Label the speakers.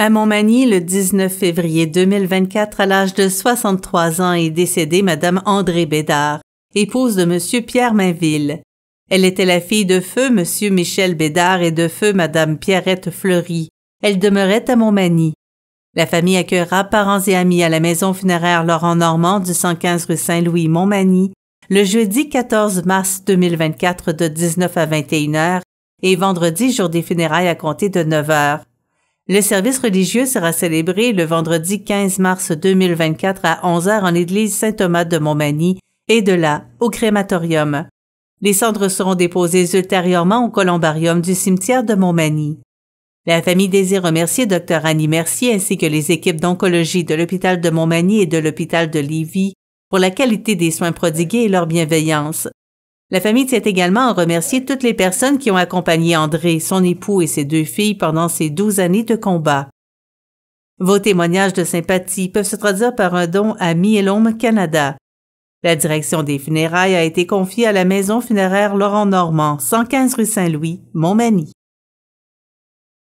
Speaker 1: À Montmagny, le 19 février 2024, à l'âge de 63 ans, est décédée Madame André Bédard, épouse de Monsieur Pierre Mainville. Elle était la fille de feu Monsieur Michel Bédard et de feu Madame Pierrette Fleury. Elle demeurait à Montmagny. La famille accueillera parents et amis à la maison funéraire Laurent Normand du 115 rue Saint-Louis, Montmagny, le jeudi 14 mars 2024 de 19 à 21 h et vendredi jour des funérailles à compter de 9 h le service religieux sera célébré le vendredi 15 mars 2024 à 11h en église Saint-Thomas de Montmagny et de là au crématorium. Les cendres seront déposées ultérieurement au columbarium du cimetière de Montmagny. La famille désire remercier Dr Annie Mercier ainsi que les équipes d'oncologie de l'hôpital de Montmagny et de l'hôpital de Lévis pour la qualité des soins prodigués et leur bienveillance. La famille tient également à remercier toutes les personnes qui ont accompagné André, son époux et ses deux filles pendant ces douze années de combat. Vos témoignages de sympathie peuvent se traduire par un don à Mielome Canada. La direction des funérailles a été confiée à la maison funéraire Laurent Normand, 115 rue Saint-Louis, Montmagny.